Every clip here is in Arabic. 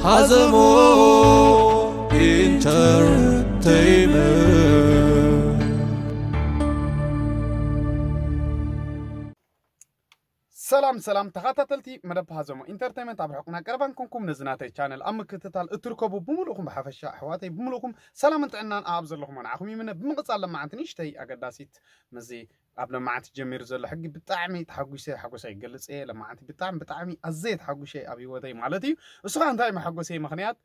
Hazamo Entertainment ሰላም ሰላም ተኸታተልቲ መደብ ሃዘሞ ኢንተርቴንመንት ኣብ ሕቁና ቀረባ ንኮንኩም ንዝናተይ ቻነል ኣብ ምክትታል እትርከቡ ብምሉእኹም ብሓፈሻ ኣሕዋተይ ብምሉእኹም ሰላምን ጥዕናን ኣብ ዘለኹም ንዓኹም ይምነ ብምቕፃል ለማዓንቲ ንእሽተይ ኣገዳሲት መዚ ኣብ ለማዓንቲ ጀሚሩ ዘሎ ሕጊ ብጣዕሚ ተሓጒሰ ሓጎሰይ ይገልፅ እየ ለማዓንቲ ብጣዕሚ ብጣዕሚ ኣዘየ ተሓጒሸ ኣብ ሂወተይ ማለት እዩ ንሱ ከዓ እንታይ መሓጎሰይ ምክንያት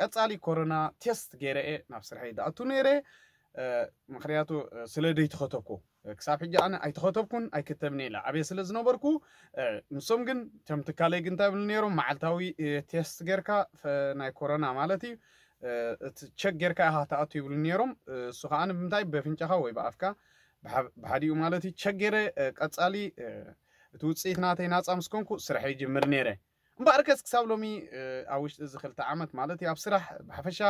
ቀፃሊ ኮሮና ቴስት ገይረ እየ ናብ ስርሐይ ዳኣቱ ነይረ ምክንያቱ ስለ ደይተኸተኩ ክሳብ ሕጂ ኣነ ኣይተኸተብኩን ኣይክተብኒ ኢላ ዓብየ ስለ ዝነበርኩ ንሶም ግን ከም ትካለይ ግን እንታይ ብሉ ነይሮም መዓልታዊ ቴስት ጌርካ ናይ ኮሮና ማለት እዩ እቲ ቸክ ጌርካ ኢኻ ተኣቱ ይብሉ ነይሮም እሱ ከዓ ብምንታይ በፍንጫኻ ወይ ብኣፍካ ብሓዲኡ ማለት እዩ ቸክ ገይረ ቀፃሊ እቲ ውፅኢት ናተይ ናፃ ምስኮንኩ ስራሕ ይጅምር ነይረ እምበኣርከስ ክሳብ ሎሚ ኣብ ውሽጢ እዚ ክልተ ዓመት ማለት እዩ ኣብ ስራሕ ብሓፈሻ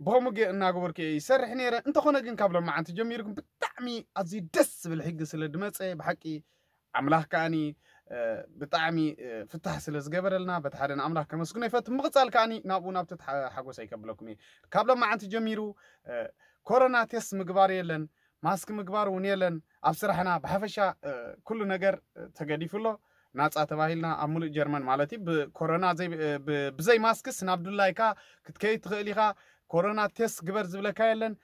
بخمجي إن أقول كي سرح نيرة أنت خونا جن قبل ما أنت جميركم بتعمي أزي دس بالحق سلدمس بحكي عمله كاني آه، بطعمي آه، فتح سلس قبرلنا بتحرن عمره كمسكنا فت مغتال كاني نابو نابت حقو سيكبلكمي قبل ما جميرو آه، كورونا تيس مقبار يلن ماسك مقبار ونيلن أبصرحنا بحفشة كل نجر تقديف الله ናፃ ተባሂልና ኣብ ሙሉእ ጀርመን ማለት እዩ ብኮሮና ብዘይ ማስክስ ናብ ዱላይካ ኮሮና ቴስት ግበር ዝብለካ የለን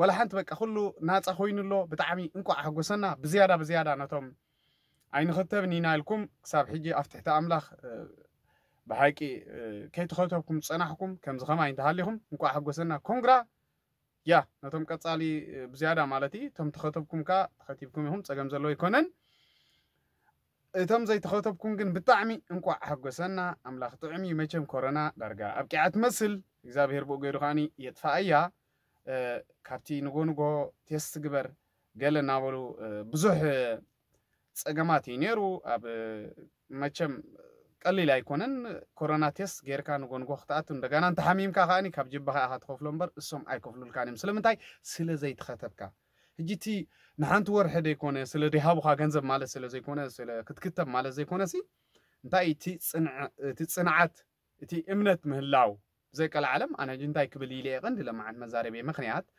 ወላ ሓንቲ በቃ ኩሉ ናፃ ኮይኑሎ ብጣዕሚ እንኳዕ ሓጎሰና ብዝያዳ ብዝያዳ ነቶም ኣይንኽተብን ኢና ኢልኩም ክሳብ ሕጂ ኣብ ትሕቲ ኣምላኽ ብሓቂ ከይተኸተብኩም ፀናሕኩም ከምዚ ከማይ እንተሃሊኹም እንኳዕ ሓጎሰና ኮንግራ ያ ነቶም ቀፃሊ ብዝያዳ ማለት እዩ እቶም ተኸተብኩም ከዓ ተኸቲብኩም ኢኹም ፀገም ዘለዎ ይኮነን እቶም ዘይተኸተብኩም ግን ብጣዕሚ እንቋዕ ሓጎሰና ኣምላኽ ጥዑም እዩ መቸም ኮረና ዳርጋ ኣብ ቂዓ ትመስል እግዚኣብሄር ብኡ ገይሩ ከዓኒ የጥፋ እያ ካብቲ ንጎንጎ ቴስት ግበር ገለ እናበሉ ብዙሕ ፀገማት እዩ ነይሩ ኣብ መቸም ቀሊል ኣይኮነን ኮሮና ቴስት ጌርካ ንጎንጎ ክትኣቱ እንደገና እንተሓሚምካ ከዓኒ ካብ ጅባ ከዓ ትኸፍሎ እምበር እሶም ኣይከፍሉልካን እዮም ስለምንታይ ስለ ዘይተኸተብካ جيتي نحن تور حد يكون سل رهاب خا جنز ماله سل زي كونه سل كت كتب ماله زي كونه سي انتي تصنع تصنعات تي امنت مهلاو زي كل عالم انا جنتي قبل لي غند لما عند مزاربي مخنيات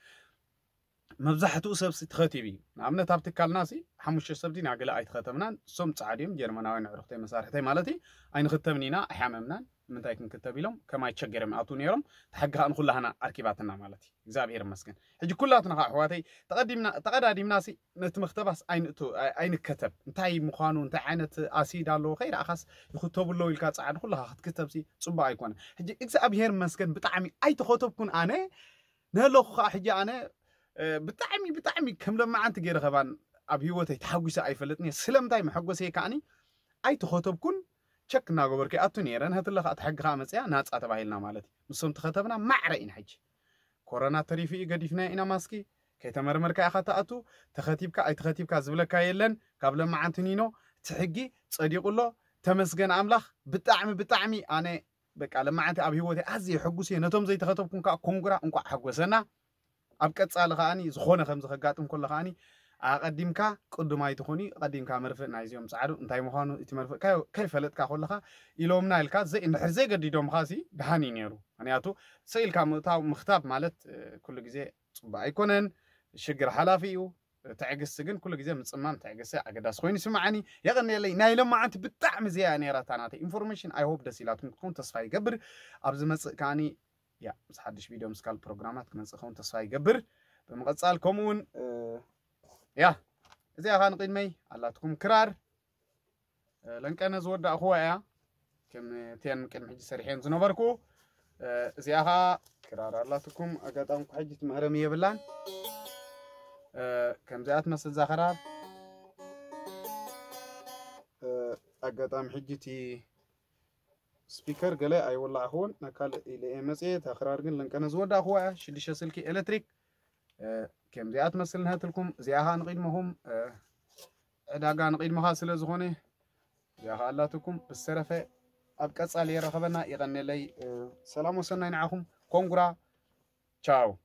مبزحة توسب ستختي بي عمنا تابت كل ناسي حمش سبدي نعقل ايت ختمنا سوم تعديم جرمنا وين عرختي مسار حتى مالتي اين ختمنينا حممنا ምንታይ ክንክተብ ኢሎም ከማይቸገረ ይኣትዉ ነይሮም እቲ ሕጊ ከዓ ንኩላህና ኣርኪባትና ማለት እዩ እግዚኣብሔር መስገን ሕጂ ኩላትና ከዓ ኣሕዋተይ ተቐዳዲምና ሲ ነቲ መክተባስ ኣይንከተብ እንታይ ምኳኑ እንታይ ዓይነት ኣሲድ ኣለዎ ከይደኣኻስ ይክተብሎ ኢልካ ፃዕድ ኩላካ ክትክተብሲ ፅቡቅ ኣይኮነ ሕጂ እግዚኣብሔር መስገን ብጣዕሚ ኣይተኸተብኩን ኣነ ንህለኩ ከዓ ሕጂ ኣነ ብጣዕሚ ብጣዕሚ ከም ለማዓንቲ ገይረ ኸባን ኣብ ሂወተይ ተሓጒሰ ኣይፈለጥን እየ ስለምንታይ መሐጎሰየ ከዓኒ ኣይተኸተብኩን ቸክ እናገበርክ ኣቱ ነይረ ንህትለ ከዓ ትሕጊ ከዓ መፅያ ናፃ ተባሂልና ማለት እዩ ንሶም ተኸተብና ማዕረ ኢና ሕጂ ኮሮና ተሪፊ እዩ ገዲፍና ኢና ማስኪ ከይተመርመርካ ኢኻ ተኣቱ ተኸቲብካ ኣይተኸቲብካ ዝብለካ የለን ካብ ለማዓንቲ ኒኖ እቲ ሕጊ ፀዲቑሎ ተመስገን ኣምላኽ ብጣዕሚ ብጣዕሚ ኣነ በቃ ለማዓንቲ ኣብ ሂወት ኣዝየ ሕጉስ እየ ነቶም ዘይተኸተብኩም ከዓ ኮንጉራ እንቋዕ ሓጎሰና ኣብ ቀፃሊ ከዓኒ ዝኾነ ከምዚ ከጋጥም ከሎ ከዓኒ ኣቐዲምካ ቅዱማይ ትኾኑ ቀዲምካ መርፍእ ናይ እዚኦም ፀዓዱ እንታይ ምዃኑ እቲ መርፍእ ከይፈለጥካ ከለካ ኢሎምና ኢልካ ንድሕር ዘይገዲዶምካ ሲ ድሃኒ ነይሩ ምክንያቱ ስኢልካ ምእታው ምክታብ ማለት ኩሉ ግዜ ፅቡቅ ኣይኮነን ሽግር ሓላፊ እዩ ትዕግስቲ ግን ኩሉ ግዜ ምፅማም ትዕግስቲ ኣገዳሲ ኮይኑ ይስማዓኒ የቀኒለይ ናይ ሎማዓንቲ ብጣዕሚ ዝያ ነራታ ናተይ ኢንፎርሜሽን ኣይሆፕ ደስ ኢላትኩም ክትከውን ተስፋ ይገብር ኣብ ዝመፅእ ከዓኒ ያ ምስ ሓድሽ ቪድዮ ምስ ካል ፕሮግራማት ክመፅእ ኸውን ተስፋ ይገብር ብምቕፃል ከምኡ ውን يا زي أخان على علاتكم كرار لنكنا زود أخوة يا كم تين كم حج سريحين زنبركو زي أخا كرار على علاتكم أقطعكم حجة مهرمية بلان كم زيات مسل زخرار أقطعم حجتي سبيكر قلي أي والله أخون نكال إلي إمسي تخرار قل لنكنا زود أخوة شلي سلكي إلكتريك كم زيات مثلا هاتلكم زياها نقيد مهم اداغا نقيد مها سلا زغوني زياها اللاتكم بالسرفة ابكاس علي رخبنا يغني لي سلام وسنين عاكم كونغرا تشاو